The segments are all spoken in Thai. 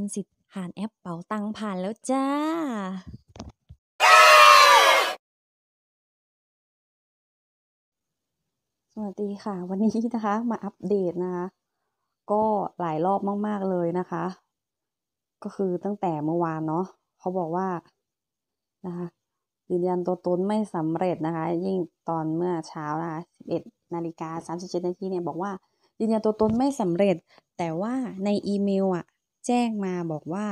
นสิทธิ์ผ่านแอปเป๋าตังผ่านแล้ว จ้า สวัสดีค่ะ วันนี้นะคะมาอัปเดต นะคะก็หลายรอบมาก ๆเลยนะคะ ก็คือตั้งแต่เมื่อวานเนาะเขาบอกว่านะคะยืนยันตัวตนไม่สำเร็จนะคะ ยิ่งตอนเมื่อเช้านะคะ 11นาฬิกา37นาทีเนี่ยบอกว่า ยืนยันตัวตนไม่สำเร็จ แต่ว่าในอีเมลอะแจ้งมาบอกว่า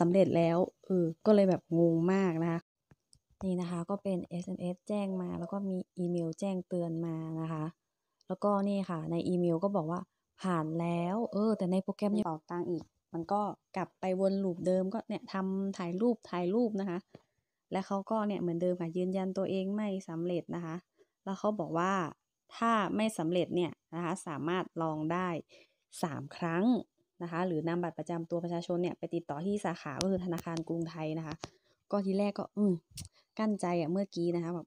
สำเร็จแล้ว เออ ก็เลยแบบงงมากนะคะนี่นะคะก็เป็น SMS แจ้งมาแล้วก็มีอีเมลแจ้งเตือนมานะคะ แล้วก็นี่ค่ะในอีเมลก็บอกว่าผ่านแล้ว เออ แต่ในโปรแกรมยังเป่าตังอีก มันก็กลับไปวนลูปเดิมก็เนี่ยทำถ่ายรูปถ่ายรูปนะคะ และเขาก็เนี่ยเหมือนเดิมค่ะยืนยันตัวเองไม่สำเร็จนะคะ แล้วเขาบอกว่าถ้าไม่สำเร็จเนี่ยนะคะสามารถลองได้3ครั้งนะคะหรือนาบัตรประจำตัวประชาชนเนี่ยไปติดต่อที่สาขาก็คือธนาคารกรุงไทยนะคะ ก็ทีแรกก็ อืมกั้นใจอะเมื่อกี้นะคะแบบ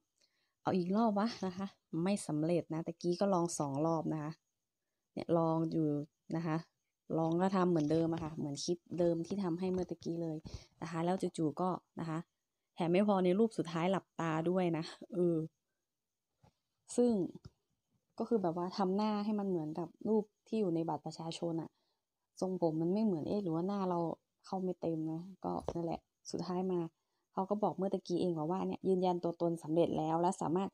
เอาอีกรอบวะนะคะ ไม่สำเร็จนะแต่กี้ก็ลองสองรอบนะคะเนี่ยลองอยู่นะคะ ลองก็ทำเหมือนเดิมอะค่ะเหมือนคลิปเดิมที่ทำให้เมื่อตะกี้เลยนะคะแล้วจู่ๆก็นะคะแถมไม่พอในรูปสุดท้ายหลับตาด้วยนะเออซึ่งก็คือแบบว่าทำหน้าให้มันเหมือนกับรูปที่อยู่ในบัตรประชาชนอ่ะทรงผมมันไม่เหมือนเอ๊ะหรือว่าหน้าเราเข้าไม่เต็มนะก็นั่นแหละสุดท้ายมาเขาก็บอกเมื่อตะกี้เองว่าว่าเนี่ยยืนยันตัวตนสำเร็จแล้ว และสามารถ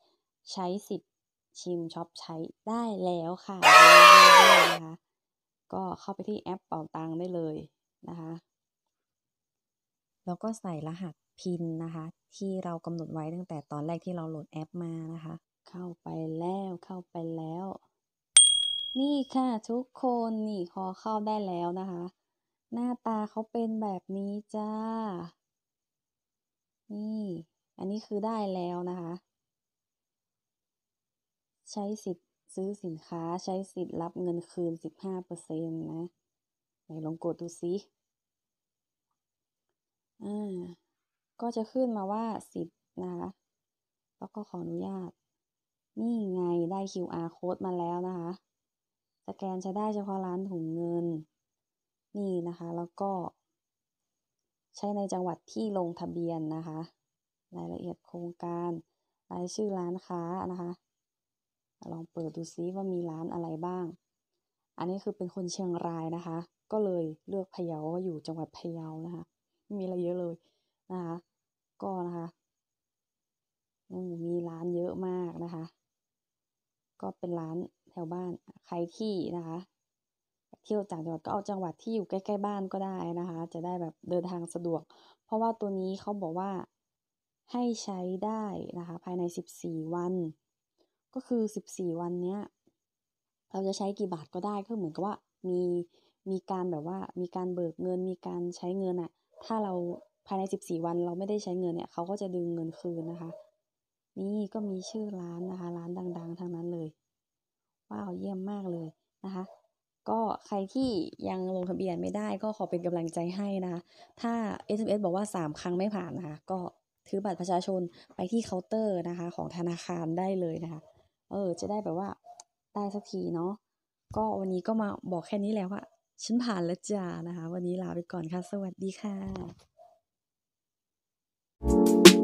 ใช้สิทธิ์ชิมช็อปใช้ได้แล้วค่ะนะคะก็เข้าไปที่แอปเป่าตังได้เลยนะคะ แล้วก็ใส่รหัสพินนะคะ ที่เรากำหนดไว้ตั้งแต่ตอนแรกที่เราโหลดแอปมานะคะค่ะทุกคนนี่ขอเข้าได้แล้วนะคะ หน้าตาเขาเป็นแบบนี้จ้านี่ อันนี้คือได้แล้วนะคะ ใช้สิทธิ์ซื้อสินค้าใช้สิทธิ์รับเงินคืน 15%นนะไหนลองกดดูสิอ่าก็จะขึ้นมาว่าสิทธิ์นะคะแล้วก็ขออนุญาต นี่ไงได้ QR code มาแล้วนะคะสแกนใช้ได้เฉพาะร้านถุงเงิน นี่นะคะ แล้วก็ ใช้ในจังหวัดที่ลงทะเบียนนะคะรายละเอียดโครงการรายชื่อร้านค้านะคะลองเปิดดูซิว่ามีร้านอะไรบ้าง อันนี้คือเป็นคนเชียงรายนะคะก็เลยเลือกพะเยาว่าอยู่จังหวัดพะเยานะคะไม่มีอะไรเยอะเลย นะคะก็นะคะมีร้านเยอะมากนะคะก็เป็นร้านถวบ้านใครที่นะคะ เที่ยวจากจังหวัดก็เอาจังหวัดที่อยู่ใกล้ๆบ้านก็ได้นะคะจะได้แบบเดินทางสะดวก เพราะว่าตัวนี้เขาบอกว่าให้ใช้ได้นะคะ ภายใน 14 วัน ก็คือ 14 วันเนี้ยเราจะใช้กี่บาทก็ได้ก็เหมือนกับว่ามีมีการแบบว่ามีการเบิกเงินมีการใช้เงินอะถ้าเราภายใน 14วันเราไม่ได้ใช้เงินเนี่ยเขาก็จะดึงเงินคืนนะคะ นี่ก็มีชื่อร้านนะคะร้านดังๆทางนั้นเลยว้าวเยี่ยมมากเลยนะคะ ก็ใครที่ยังลงทะเบียนไม่ได้ก็ขอเป็นกำลังใจให้นะคะ ถ้า SMS บอกว่า 3 ครั้งไม่ผ่านนะคะ ก็ถือบัตรประชาชนไปที่เคาน์เตอร์นะคะ ของธนาคารได้เลยนะคะเออจะได้แบบว่าได้สักทีเนาะก็วันนี้ก็มาบอกแค่นี้แล้วว่าฉันผ่านแล้วจ้านะคะ วันนี้ลาไปก่อนค่ะ สวัสดีค่ะ